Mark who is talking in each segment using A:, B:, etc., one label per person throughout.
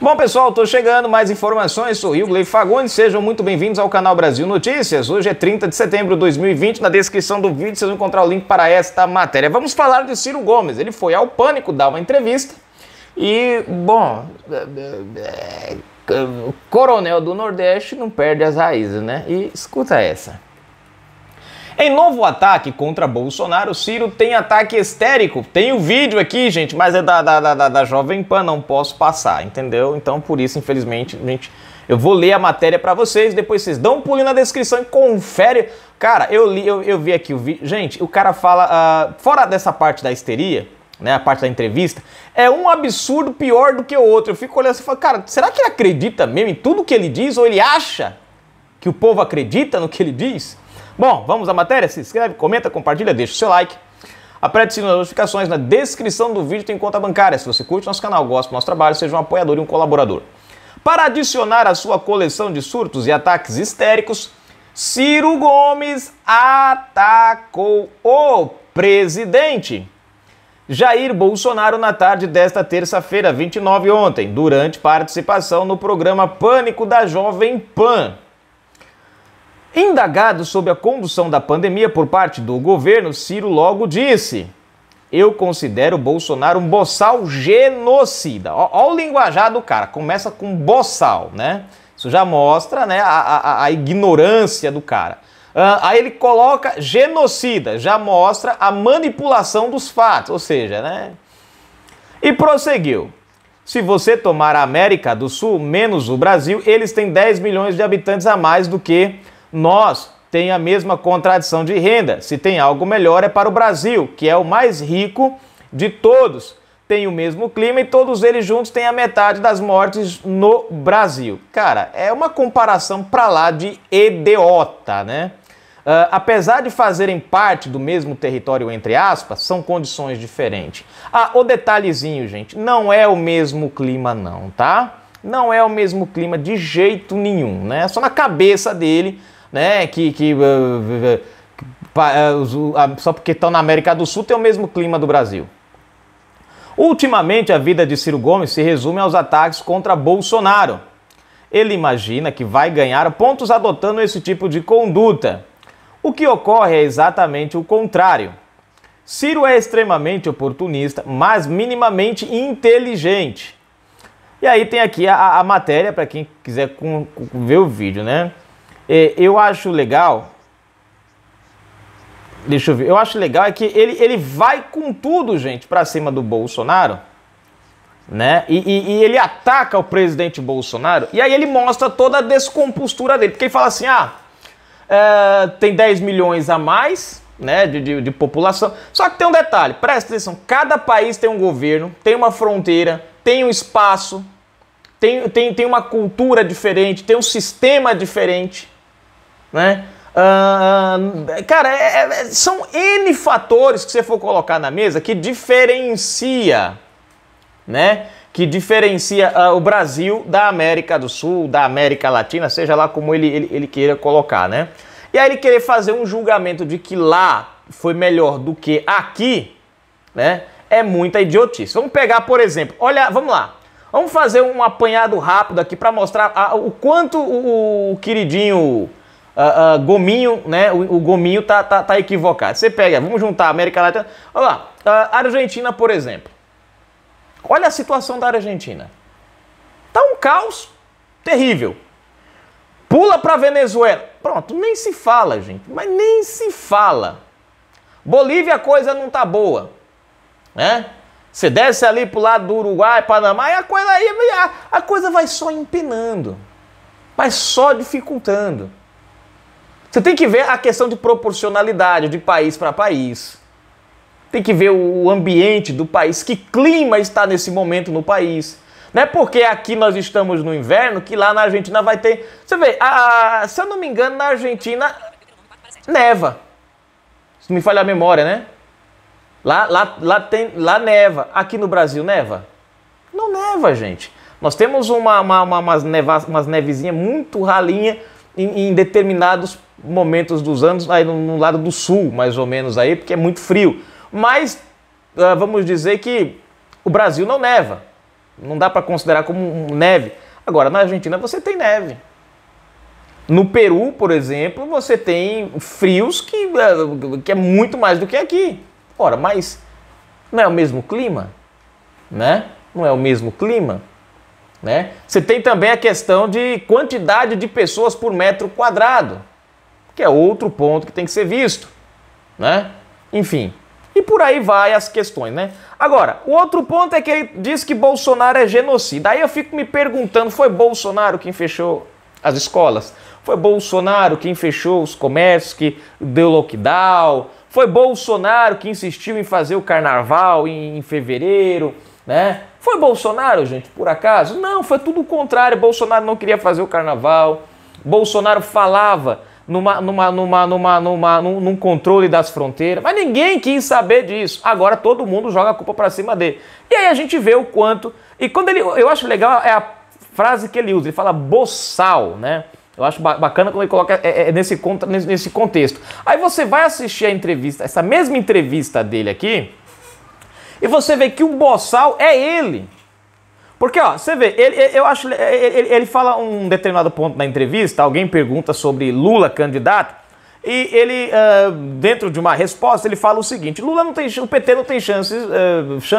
A: Bom, pessoal, estou chegando, mais informações, sou Rio Glei Fagundes, sejam muito bem-vindos ao canal Brasil Notícias. Hoje é 30 de setembro de 2020, na descrição do vídeo vocês vão encontrar o link para esta matéria. Vamos falar de Ciro Gomes, ele foi ao Pânico dar uma entrevista e, bom, é, é, é, coronel do Nordeste não perde as raízes, né? E escuta essa. Em novo ataque contra Bolsonaro, Ciro tem ataque histérico. Tem o vídeo aqui, gente, mas é da, da, da, da Jovem Pan, não posso passar, entendeu? Então, por isso, infelizmente, gente, eu vou ler a matéria para vocês, depois vocês dão um pulinho na descrição e confere. Cara, eu li, eu, eu vi aqui o vídeo. Gente, o cara fala, uh, fora dessa parte da histeria, né, a parte da entrevista, é um absurdo pior do que o outro. Eu fico olhando assim e falo, cara, será que ele acredita mesmo em tudo que ele diz? Ou ele acha que o povo acredita no que ele diz? Bom, vamos à matéria? Se inscreve, comenta, compartilha, deixa o seu like. Aperte o sininho das notificações. Na descrição do vídeo tem conta bancária. Se você curte nosso canal, gosta do nosso trabalho, seja um apoiador e um colaborador. Para adicionar à sua coleção de surtos e ataques histéricos, Ciro Gomes atacou o presidente. Jair Bolsonaro na tarde desta terça-feira, 29 ontem, durante participação no programa Pânico da Jovem Pan. Indagado sobre a condução da pandemia por parte do governo, Ciro logo disse: Eu considero Bolsonaro um boçal genocida. Olha o linguajar do cara, começa com boçal, né? Isso já mostra né, a, a, a ignorância do cara. Uh, aí ele coloca genocida, já mostra a manipulação dos fatos, ou seja, né? E prosseguiu. Se você tomar a América do Sul menos o Brasil, eles têm 10 milhões de habitantes a mais do que nós tem a mesma contradição de renda. Se tem algo melhor é para o Brasil, que é o mais rico de todos. Tem o mesmo clima e todos eles juntos têm a metade das mortes no Brasil. Cara, é uma comparação para lá de idiota, né? Uh, apesar de fazerem parte do mesmo território, entre aspas, são condições diferentes. Ah, o detalhezinho, gente, não é o mesmo clima, não, tá? Não é o mesmo clima de jeito nenhum, né? É só na cabeça dele né? Que, que, eh, eh, eh, só porque estão na América do Sul tem o mesmo clima do Brasil. Ultimamente, a vida de Ciro Gomes se resume aos ataques contra Bolsonaro. Ele imagina que vai ganhar pontos adotando esse tipo de conduta. O que ocorre é exatamente o contrário. Ciro é extremamente oportunista, mas minimamente inteligente. E aí tem aqui a, a matéria para quem quiser com, com, ver o vídeo, né? É, eu acho legal. Deixa eu ver. Eu acho legal é que ele, ele vai com tudo, gente, para cima do Bolsonaro, né? E, e, e, ele ataca o presidente Bolsonaro. E aí ele mostra toda a descompostura dele. Porque ele fala assim: ah, é, tem 10 milhões a mais. Né, de, de, de população. Só que tem um detalhe, presta atenção: cada país tem um governo, tem uma fronteira, tem um espaço, tem, tem, tem uma cultura diferente, tem um sistema diferente né? Uh, cara, é, é, são N fatores que você for colocar na mesa que diferencia, né? Que diferencia uh, o Brasil da América do Sul, da América Latina, seja lá como ele, ele, ele queira colocar, né? E aí ele querer fazer um julgamento de que lá foi melhor do que aqui, né? É muita idiotice. Vamos pegar, por exemplo, olha, vamos lá. Vamos fazer um apanhado rápido aqui para mostrar a, o quanto o, o queridinho uh, gominho, né? O, o, gominho tá, tá, tá equivocado. Você pega, vamos juntar América Latina. Olha lá, uh, Argentina, por exemplo. Olha a situação da Argentina. Tá um caos terrível. Pula para Venezuela. Pronto, nem se fala, gente. Mas nem se fala. Bolívia a coisa não tá boa, né? Você desce ali pro lado do Uruguai, Panamá, e a coisa aí, a, a coisa vai só empenando, vai só dificultando. Você tem que ver a questão de proporcionalidade de país para país. Tem que ver o ambiente do país, que clima está nesse momento no país. Não é porque aqui nós estamos no inverno que lá na Argentina vai ter. Você vê, a, se eu não me engano, na Argentina neva. Se me falha a memória, né? Lá, lá, lá, tem, lá neva. Aqui no Brasil neva? Não neva, gente. Nós temos uma, uma, uma umas, neva, umas nevezinhas muito ralinha em, em determinados momentos dos anos, aí no, no, lado do sul, mais ou menos aí, porque é muito frio. Mas uh, vamos dizer que o Brasil não neva. Não dá para considerar como neve. Agora, na Argentina você tem neve. No Peru, por exemplo, você tem frios que, ah, que é muito mais do que aqui. Ora, mas não é o mesmo clima, né? Não é o mesmo clima. Né? Você tem também a questão de quantidade de pessoas por metro quadrado, que é outro ponto que tem que ser visto. Né? Enfim, e por aí vai as questões, né? Agora, o outro ponto é que ele diz que Bolsonaro é genocida. Aí eu fico me perguntando, foi Bolsonaro quem fechou as escolas? Foi Bolsonaro quem fechou os comércios, que deu lockdown? Foi Bolsonaro que insistiu em fazer o carnaval em, em fevereiro, né? Foi Bolsonaro, gente, por acaso? Não, foi tudo o contrário. Bolsonaro não queria fazer o carnaval. Bolsonaro falava numa, numa, numa, numa, numa, num, num controle das fronteiras, mas ninguém quis saber disso. Agora todo mundo joga a culpa para cima dele. E aí a gente vê o quanto. E quando ele. Eu acho legal é a frase que ele usa, ele fala boçal, né? Eu acho bacana quando ele coloca é, é, é nesse, nesse contexto. Aí você vai assistir a entrevista, essa mesma entrevista dele aqui, e você vê que o boçal é ele. Porque, ó, você vê, ele, eu acho, ele, ele fala um determinado ponto na entrevista, alguém pergunta sobre Lula candidato, e ele, uh, dentro de uma resposta, ele fala o seguinte, Lula não tem, o PT não tem chances, uh,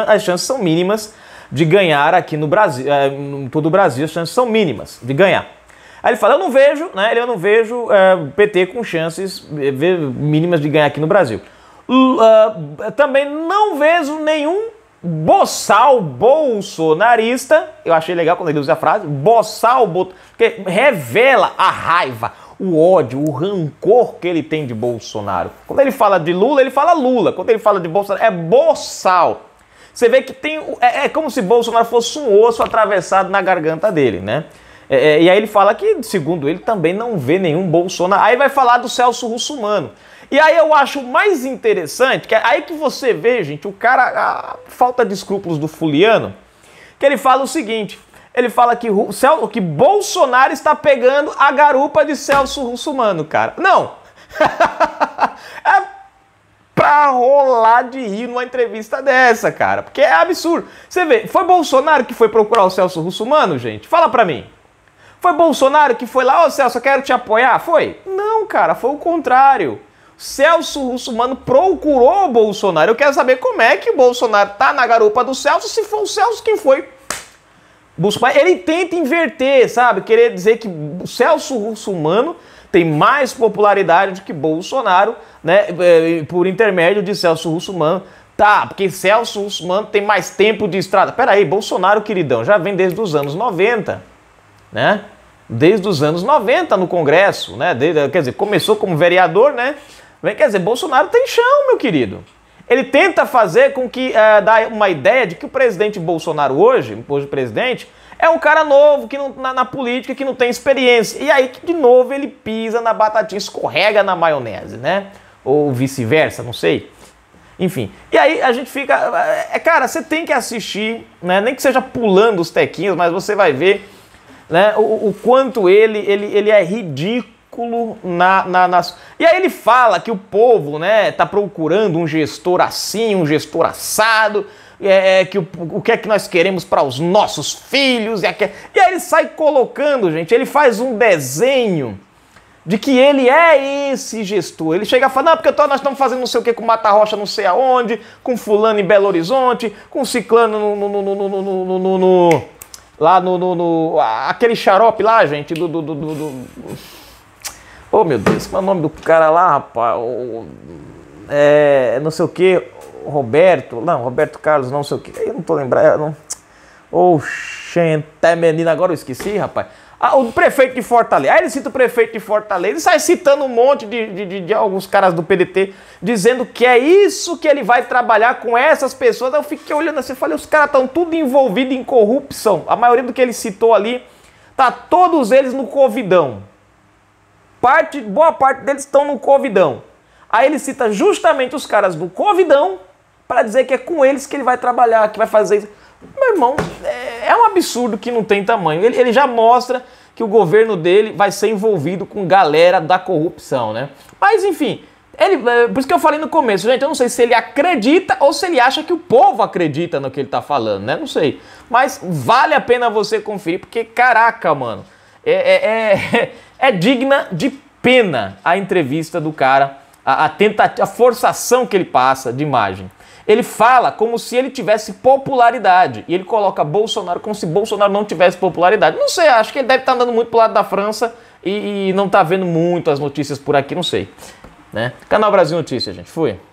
A: as chances são mínimas de ganhar aqui no Brasil, uh, todo o Brasil as chances são mínimas de ganhar. Aí ele fala, eu não vejo, né, eu não vejo uh, PT com chances eh, mínimas de ganhar aqui no Brasil uh, também não vejo nenhum boçal bolsonarista. Eu achei legal quando ele usa a frase, boçal, porque revela a raiva, o ódio, o rancor que ele tem de Bolsonaro. Quando ele fala de Lula, ele fala Lula. Quando ele fala de Bolsonaro, é boçal. Você vê que tem. É, é como se Bolsonaro fosse um osso atravessado na garganta dele, né? É, é, e aí ele fala que, segundo ele, também não vê nenhum Bolsonaro. Aí vai falar do Celso Russumano. E aí eu acho mais interessante, que é aí que você vê, gente, o cara, a falta de escrúpulos do Fuliano, que ele fala o seguinte, ele fala que, Cel que Bolsonaro está pegando a garupa de Celso Russumano, cara. Não! é pra rolar de rir numa entrevista dessa, cara. Porque é absurdo. Você vê, foi Bolsonaro que foi procurar o Celso Russumano, gente? Fala pra mim. Foi Bolsonaro que foi lá, ô oh, Celso, eu quero te apoiar? Foi? Não, cara, foi o contrário. Celso Russomano procurou o Bolsonaro. Eu quero saber como é que o Bolsonaro tá na garupa do Celso, se foi o Celso quem foi. Ele tenta inverter, sabe? Querer dizer que o Celso Russomano tem mais popularidade do que Bolsonaro, né? É, por intermédio de Celso Russomano. Tá, porque Celso Russomano tem mais tempo de estrada. Pera aí, Bolsonaro, queridão, já vem desde os anos 90, né? Desde os anos 90 no Congresso, né? Desde, quer dizer, começou como vereador, né? Quer dizer, Bolsonaro tem tá chão, meu querido. Ele tenta fazer com que é, eh, dá uma ideia de que o presidente Bolsonaro hoje, hoje presidente, é um cara novo que não, na, na, política que não tem experiência. E aí de novo ele pisa na batatinha, escorrega na maionese, né? Ou vice-versa, não sei. Enfim. E aí a gente fica, é, cara, você tem que assistir, né? Nem que seja pulando os tequinhos, mas você vai ver, né? O, o quanto ele, ele, ele é ridículo na, na, E aí ele fala que o povo né, tá procurando um gestor assim, um gestor assado, é, que o, o que é que nós queremos para os nossos filhos. E, aqu... e aí ele sai colocando, gente, ele faz um desenho de que ele é esse gestor. Ele chega a falar, não, porque tô, nós estamos fazendo não sei o que com Mata Rocha não sei aonde, com fulano em Belo Horizonte, com ciclano no... no, no, no lá no, no, no, aquele xarope lá, gente, do, do, do, do Ô oh, meu Deus, qual é o nome do cara lá, rapaz? O, é, não sei o que, Roberto. Não, Roberto Carlos, não sei o que. Eu não tô lembrando. Oxente, oh, menina, agora eu esqueci, rapaz. Ah, o prefeito de Fortaleza. Aí ele cita o prefeito de Fortaleza e sai citando um monte de, de, de, de, alguns caras do PDT, dizendo que é isso que ele vai trabalhar com essas pessoas. Eu fiquei olhando assim e falei, os caras estão tudo envolvidos em corrupção. A maioria do que ele citou ali, tá todos eles no covidão parte, boa parte deles estão no Covidão. Aí ele cita justamente os caras do Covidão para dizer que é com eles que ele vai trabalhar, que vai fazer isso. Meu irmão, é, é um absurdo que não tem tamanho. Ele, ele já mostra que o governo dele vai ser envolvido com galera da corrupção, né? Mas enfim, ele, é, por isso que eu falei no começo, gente, eu não sei se ele acredita ou se ele acha que o povo acredita no que ele tá falando, né? Não sei. Mas vale a pena você conferir, porque caraca, mano. É, é, é, é, digna de pena a entrevista do cara, a, a, tentativa, a forçação que ele passa de imagem. Ele fala como se ele tivesse popularidade e ele coloca Bolsonaro como se Bolsonaro não tivesse popularidade. Não sei, acho que ele deve estar andando muito pro lado da França e, e não tá vendo muito as notícias por aqui, não sei. Né? Canal Brasil Notícias, gente. Fui.